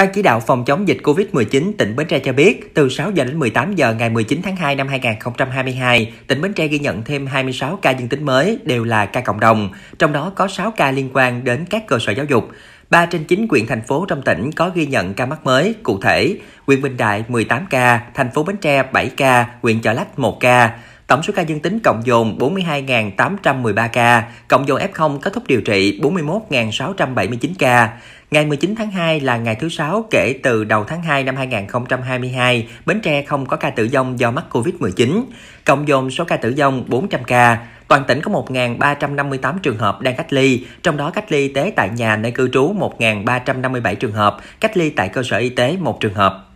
Ban chỉ đạo phòng chống dịch COVID-19 tỉnh Bến Tre cho biết, từ 6 giờ đến 18 giờ ngày 19 tháng 2 năm 2022, tỉnh Bến Tre ghi nhận thêm 26 ca dương tính mới, đều là ca cộng đồng, trong đó có 6 ca liên quan đến các cơ sở giáo dục. 3 trên 9 quyện thành phố trong tỉnh có ghi nhận ca mắc mới, cụ thể, huyện Bình Đại 18 ca, thành phố Bến Tre 7 ca, huyện Chợ Lách 1 ca. Tổng số ca dương tính cộng dồn 42.813 ca, cộng dồn F0 kết thúc điều trị 41.679 ca. Ngày 19 tháng 2 là ngày thứ sáu kể từ đầu tháng 2 năm 2022, Bến Tre không có ca tử vong do mắc Covid-19. Cộng dồn số ca tử vong 400 ca. Toàn tỉnh có 1.358 trường hợp đang cách ly, trong đó cách ly y tế tại nhà nơi cư trú 1.357 trường hợp, cách ly tại cơ sở y tế 1 trường hợp.